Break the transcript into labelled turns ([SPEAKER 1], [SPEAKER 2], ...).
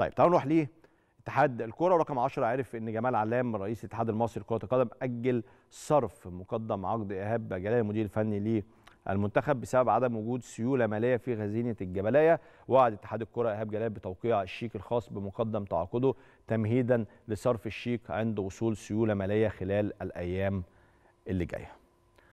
[SPEAKER 1] طيب تعالوا نروح ليه اتحاد الكره رقم 10 عرف ان جمال علام رئيس الاتحاد المصري لكره القدم اجل صرف مقدم عقد ايهاب جلال المدير الفني للمنتخب بسبب عدم وجود سيوله ماليه في خزينه الجبلايه وعد اتحاد الكره ايهاب جلال بتوقيع الشيك الخاص بمقدم تعاقده تمهيدا لصرف الشيك عند وصول سيوله ماليه خلال الايام اللي جايه